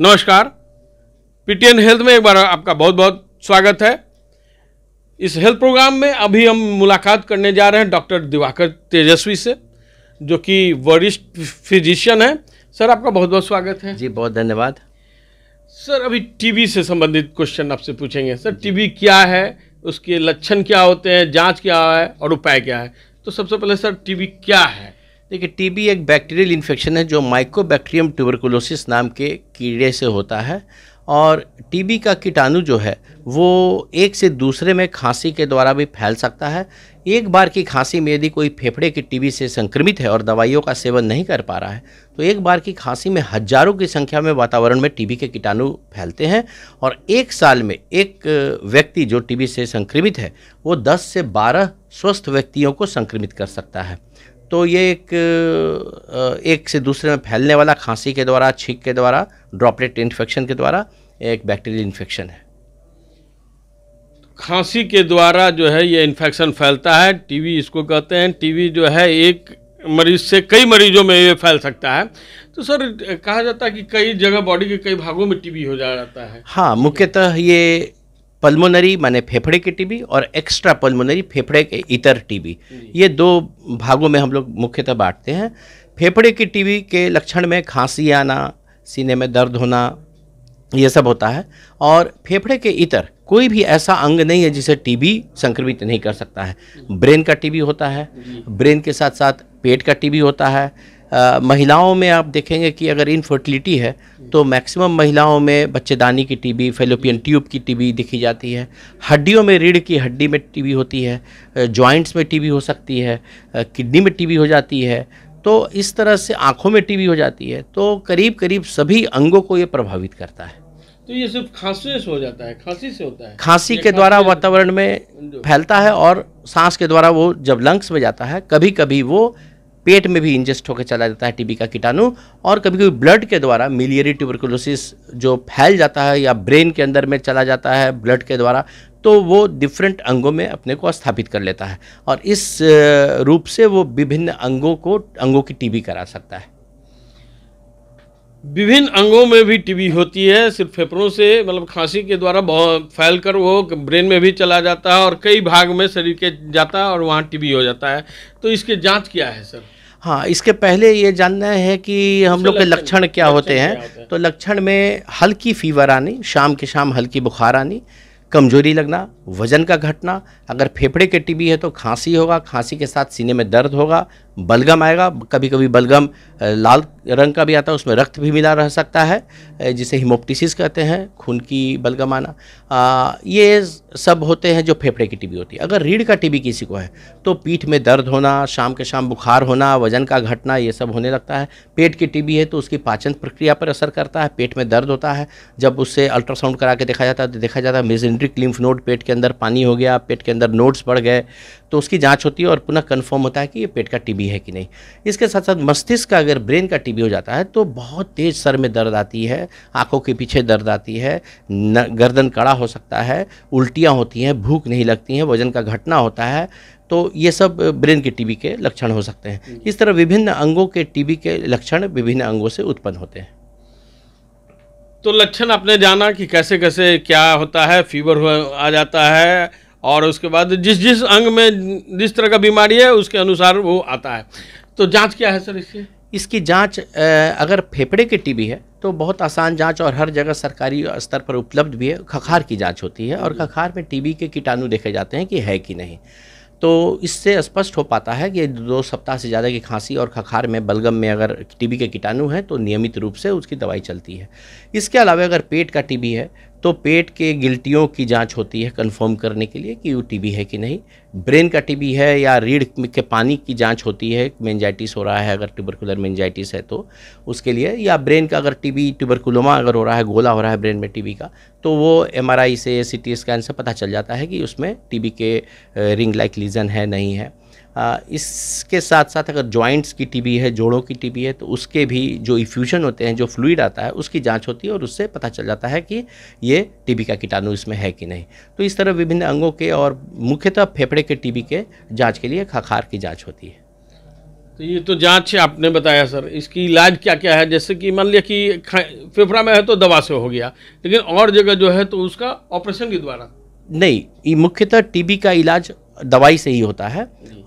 नमस्कार PTN health में एक बार आपका बहुत बहुत स्वागत है इस हेल्थ प्रोग्राम में अभी हम मुलाकात करने जा रहे हैं डॉक्टर दिवाकर तेजस्वी से जो कि वरिष्ठ फिजिशियन है सर आपका बहुत बहुत स्वागत है जी बहुत धन्यवाद सर अभी टीबी से संबंधित क्वेश्चन आपसे पूछेंगे सर टीबी क्या है उसके लक्षण क्या होते हैं जांच क्या है और उपाय क्या है तो सबसे पहले सर टीबी क्या है देखिए टीबी एक बैक्टीरियल इन्फेक्शन है जो माइकोबैक्टीरियम ट्यूबरकुलोसिस नाम के कीड़े से होता है और टीबी का कीटाणु जो है वो एक से दूसरे में खांसी के द्वारा भी फैल सकता है एक बार की खांसी में यदि कोई फेफड़े की टीबी से संक्रमित है और दवाइयों का सेवन नहीं कर पा रहा है तो एक बार की खांसी में हजारों की संख्या में वातावरण में टीबी के कीटाणु फैलते हैं और एक साल में एक व्यक्ति जो टीबी से संक्रमित है वो 10 से 12 स्वस्थ व्यक्तियों को संक्रमित कर सकता है तो ये एक एक से दूसरे में फैलने वाला खांसी के द्वारा छींक के द्वारा ड्रॉपलेट इन्फेक्शन के द्वारा एक बैक्टीरियल इन्फेक्शन है खांसी के द्वारा जो है ये इन्फेक्शन फैलता है टीवी इसको कहते हैं टीवी जो है एक मरीज से कई मरीजों में ये फैल सकता है तो सर कहा जाता है कि कई जगह बॉडी के कई भागों में टीबी हो जा जाता है हाँ मुख्यतः ये पल्मोनरी माने फेफड़े की टीबी और एक्स्ट्रा पल्मोनरी फेफड़े के इतर टीबी ये दो भागों में हम लोग मुख्यतः बांटते हैं फेफड़े की टीबी के लक्षण में खांसी आना सीने में दर्द होना ये सब होता है और फेफड़े के इतर कोई भी ऐसा अंग नहीं है जिसे टीबी संक्रमित नहीं कर सकता है ब्रेन का टीबी होता है ब्रेन के साथ साथ पेट का टीबी होता है आ, महिलाओं में आप देखेंगे कि अगर इनफर्टिलिटी है तो मैक्सिमम महिलाओं में बच्चेदानी की टीबी फेलोपियन ट्यूब की टीबी दिखी जाती है हड्डियों में रीढ़ की हड्डी में टीबी होती है जॉइंट्स में टीबी हो सकती है किडनी में टीबी हो जाती है तो इस तरह से आँखों में टीबी हो जाती है तो करीब करीब सभी अंगों को ये प्रभावित करता है तो ये सिर्फ खांसी से हो जाता है खांसी से होता है खांसी के द्वारा वातावरण में फैलता है और सांस के द्वारा वो जब लंग्स में जाता है कभी कभी वो पेट में भी इंजेस्ट होकर चला जाता है टीबी का कीटाणु और कभी कभी ब्लड के द्वारा मिलियरी ट्यूबरकुलोसिस जो फैल जाता है या ब्रेन के अंदर में चला जाता है ब्लड के द्वारा तो वो डिफरेंट अंगों में अपने को स्थापित कर लेता है और इस रूप से वो विभिन्न अंगों को अंगों की टीबी करा सकता है विभिन्न अंगों में भी टीबी होती है सिर्फ फेफड़ों से मतलब खांसी के द्वारा फैल कर वो ब्रेन में भी चला जाता है और कई भाग में शरीर के जाता है और वहाँ टीबी हो जाता है तो इसकी जांच क्या है सर हाँ इसके पहले ये जानना है कि हम लोग के लक्षण क्या होते हैं है? तो लक्षण में हल्की फीवर आनी शाम के शाम हल्की बुखार आनी कमजोरी लगना वजन का घटना अगर फेफड़े के टीबी है तो खांसी होगा खांसी के साथ सीने में दर्द होगा बलगम आएगा कभी कभी बलगम लाल रंग का भी आता है उसमें रक्त भी मिला रह सकता है जिसे हिमोप्टिसिस कहते हैं खून की बलगम आना आ, ये सब होते हैं जो फेफड़े की टीबी होती है अगर रीढ़ का टीबी किसी को है तो पीठ में दर्द होना शाम के शाम बुखार होना वजन का घटना ये सब होने लगता है पेट की टीबी है तो उसकी पाचन प्रक्रिया पर असर करता है पेट में दर्द होता है जब उससे अल्ट्रासाउंड करा के देखा जाता है तो देखा जाता है मेजेंड्रिक लिम्फ नोड पेट के अंदर पानी हो गया पेट के अंदर नोड्स बढ़ गए तो उसकी जाँच होती है और पुनः कन्फर्म होता है कि ये पेट का टीबी टीबी है कि नहीं इसके साथ साथ मस्तिष्क का अगर ब्रेन का टीबी हो जाता है तो बहुत तेज़ सर में दर्द आती है आंखों के पीछे दर्द आती है न, गर्दन कड़ा हो सकता है उल्टियाँ होती हैं भूख नहीं लगती हैं वजन का घटना होता है तो ये सब ब्रेन के टीबी के लक्षण हो सकते हैं इस तरह विभिन्न अंगों के टीबी के लक्षण विभिन्न अंगों से उत्पन्न होते हैं तो लक्षण आपने जाना कि कैसे कैसे क्या होता है फीवर हो आ जाता है और उसके बाद जिस जिस अंग में जिस तरह का बीमारी है उसके अनुसार वो आता है तो जांच क्या है सर इसकी इसकी जांच अगर फेफड़े की टीबी है तो बहुत आसान जांच और हर जगह सरकारी स्तर पर उपलब्ध भी है खखार की जांच होती है और खखार में टीबी के कीटाणु देखे जाते हैं कि है कि नहीं तो इससे स्पष्ट हो पाता है कि दो सप्ताह से ज़्यादा की खांसी और खखार में बलगम में अगर टीबी के कीटाणु हैं तो नियमित रूप से उसकी दवाई चलती है इसके अलावा अगर पेट का टीबी है तो पेट के गिल्टियों की जांच होती है कंफर्म करने के लिए कि वो टीबी है कि नहीं ब्रेन का टीबी है या रीढ़ के पानी की जांच होती है मेनजाइटिस हो रहा है अगर ट्यूबरकुलर मेनजाइटिस है तो उसके लिए या ब्रेन का अगर टीबी ट्यूबरकुलोमा अगर हो रहा है गोला हो रहा है ब्रेन में टीबी का तो वो एम से सी स्कैन से पता चल जाता है कि उसमें टी के रिंग लाइक लीजन है नहीं है आ, इसके साथ साथ अगर जॉइंट्स की टीबी है जोड़ों की टीबी है तो उसके भी जो इफ्यूजन होते हैं जो फ्लूड आता है उसकी जांच होती है और उससे पता चल जाता है कि ये टीबी का कीटाणु इसमें है कि नहीं तो इस तरह विभिन्न अंगों के और मुख्यतः फेफड़े के टीबी के जाँच के लिए खखार की जाँच होती है तो ये तो जाँच आपने बताया सर इसकी इलाज क्या क्या है जैसे कि मान लिया कि फेफड़ा में है तो दवा से हो गया लेकिन और जगह जो है तो उसका ऑपरेशन के द्वारा नहीं मुख्यतः टीबी का इलाज दवाई से ही होता है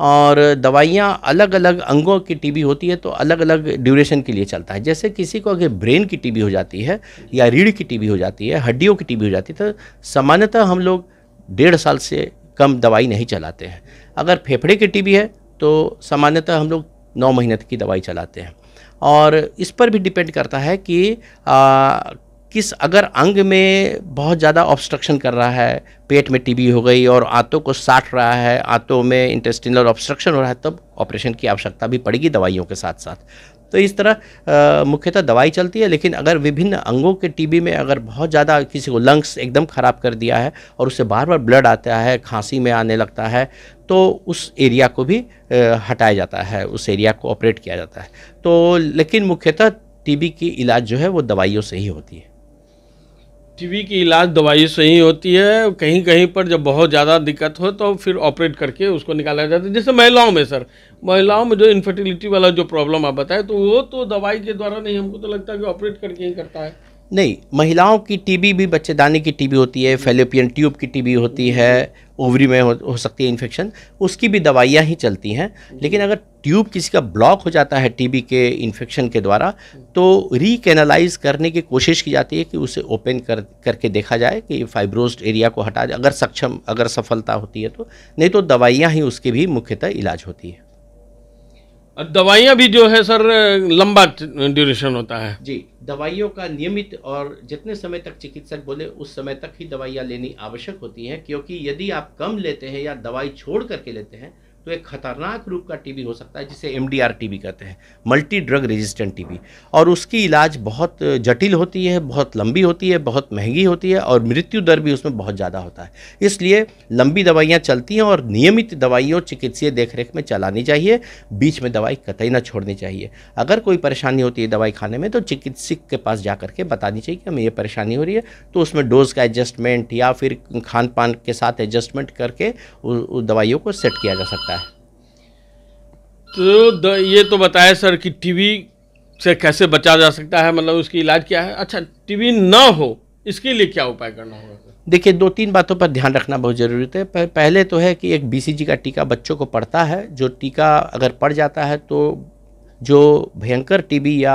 और दवाइयाँ अलग अलग अंगों की टीबी होती है तो अलग अलग ड्यूरेशन के लिए चलता है जैसे किसी को अगर ब्रेन की टीबी हो जाती है या रीढ़ की टीबी हो जाती है हड्डियों की टीबी हो जाती है तो सामान्यतः हम लोग डेढ़ साल से कम दवाई नहीं चलाते हैं अगर फेफड़े की टीबी है तो सामान्यतः हम लोग नौ महीने तक की दवाई चलाते हैं और इस पर भी डिपेंड करता है कि आ, किस अगर अंग में बहुत ज़्यादा ऑब्स्ट्रक्शन कर रहा है पेट में टीबी हो गई और आंतों को साठ रहा है आंतों में इंटेस्टिनल ऑब्स्ट्रक्शन हो रहा है तब ऑपरेशन की आवश्यकता भी पड़ेगी दवाइयों के साथ साथ तो इस तरह मुख्यतः दवाई चलती है लेकिन अगर विभिन्न अंगों के टीबी में अगर बहुत ज़्यादा किसी को लंग्स एकदम ख़राब कर दिया है और उससे बार बार ब्लड आता है खांसी में आने लगता है तो उस एरिया को भी हटाया जाता है उस एरिया को ऑपरेट किया जाता है तो लेकिन मुख्यतः टीबी की इलाज जो है वो दवाइयों से ही होती है टीवी की इलाज दवाई से ही होती है कहीं कहीं पर जब बहुत ज़्यादा दिक्कत हो तो फिर ऑपरेट करके उसको निकाला जाता है जैसे महिलाओं में सर महिलाओं में जो इन्फर्टिलिटी वाला जो प्रॉब्लम आप बताएं तो वो तो दवाई के द्वारा नहीं हमको तो लगता है कि ऑपरेट करके ही करता है नहीं महिलाओं की टीबी भी बच्चेदानी की टीबी होती है फेलोपियन ट्यूब की टीबी होती है ओवरी में हो, हो सकती है इन्फेक्शन उसकी भी दवाइयाँ ही चलती हैं लेकिन अगर ट्यूब किसी का ब्लॉक हो जाता है टीबी के इन्फेक्शन के द्वारा तो रिकेनालाइज करने की कोशिश की जाती है कि उसे ओपन कर करके देखा जाए कि फाइब्रोस्ड एरिया को हटा जाए अगर सक्षम अगर सफलता होती है तो नहीं तो दवाइयाँ ही उसकी भी मुख्यतः इलाज होती है दवाइयाँ भी जो है सर लंबा ड्यूरेशन होता है जी दवाइयों का नियमित और जितने समय तक चिकित्सक बोले उस समय तक ही दवाइयाँ लेनी आवश्यक होती हैं क्योंकि यदि आप कम लेते हैं या दवाई छोड़ करके लेते हैं तो एक खतरनाक रूप का टीबी हो सकता है जिसे एम टीबी कहते हैं मल्टी ड्रग रेजिस्टेंट टीबी और उसकी इलाज बहुत जटिल होती है बहुत लंबी होती है बहुत महंगी होती है और मृत्यु दर भी उसमें बहुत ज़्यादा होता है इसलिए लंबी दवाइयाँ चलती हैं और नियमित दवाइयों चिकित्सीय देखरेख में चलानी चाहिए बीच में दवाई कतई ना छोड़नी चाहिए अगर कोई परेशानी होती है दवाई खाने में तो चिकित्सक के पास जा करके बतानी चाहिए कि हमें यह परेशानी हो रही है तो उसमें डोज का एडजस्टमेंट या फिर खान पान के साथ एडजस्टमेंट करके उस दवाइयों को सेट किया जा सकता है तो ये तो बताए सर कि टीवी से कैसे बचा जा सकता है मतलब उसकी इलाज क्या है अच्छा टीवी ना हो इसके लिए क्या उपाय करना होगा देखिए दो तीन बातों पर ध्यान रखना बहुत ज़रूरी है पहले तो है कि एक बीसीजी का टीका बच्चों को पड़ता है जो टीका अगर पड़ जाता है तो जो भयंकर टीबी या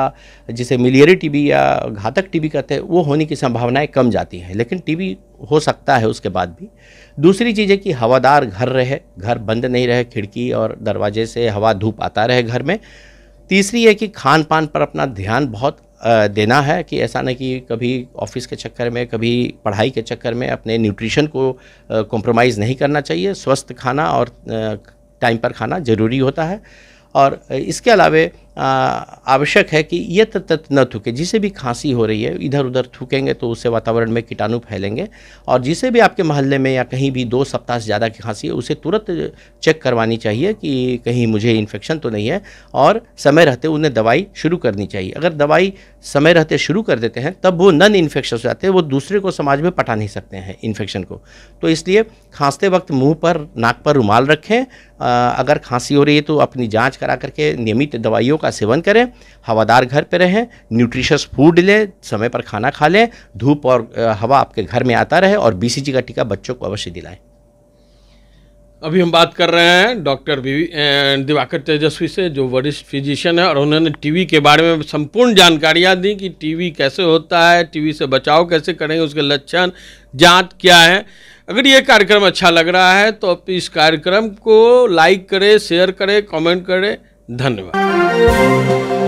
जिसे मिलियरी टीबी या घातक टीबी कहते हैं वो होने की संभावनाएं कम जाती हैं लेकिन टीबी हो सकता है उसके बाद भी दूसरी चीज़ है कि हवादार घर रहे घर बंद नहीं रहे खिड़की और दरवाजे से हवा धूप आता रहे घर में तीसरी है कि खान पान पर अपना ध्यान बहुत देना है कि ऐसा नहीं कि कभी ऑफिस के चक्कर में कभी पढ़ाई के चक्कर में अपने न्यूट्रिशन को कॉम्प्रोमाइज़ नहीं करना चाहिए स्वस्थ खाना और टाइम पर खाना ज़रूरी होता है और इसके अलावा आवश्यक है कि ये तत्त न थूके जिसे भी खांसी हो रही है इधर उधर थूकेंगे तो उससे वातावरण में कीटाणु फैलेंगे और जिसे भी आपके मोहल्ले में या कहीं भी दो सप्ताह से ज़्यादा की खांसी है उसे तुरंत चेक करवानी चाहिए कि कहीं मुझे इन्फेक्शन तो नहीं है और समय रहते उन्हें दवाई शुरू करनी चाहिए अगर दवाई समय रहते शुरू कर देते हैं तब वो नन इन्फेक्शन हो जाते हैं वो दूसरे को समाज में पटा नहीं सकते हैं इन्फेक्शन को तो इसलिए खांसते वक्त मुँह पर नाक पर रुमाल रखें अगर खांसी हो रही है तो अपनी जाँच करा करके नियमित दवाइयों का सेवन करें हवादार घर पर रहें न्यूट्रिशस फूड लें समय पर खाना खा लें धूप और हवा आपके घर में आता रहे और बीसीजी का टीका बच्चों को अवश्य दिलाएं अभी हम बात कर रहे हैं डॉक्टर दिवाकर तेजस्वी से जो वरिष्ठ फिजिशियन है और उन्होंने टीवी के बारे में संपूर्ण जानकारियां दी कि टीवी कैसे होता है टीवी से बचाव कैसे करेंगे उसके लक्षण जांच क्या है अगर ये कार्यक्रम अच्छा लग रहा है तो इस कार्यक्रम को लाइक करें शेयर करें कमेंट करें धन्यवाद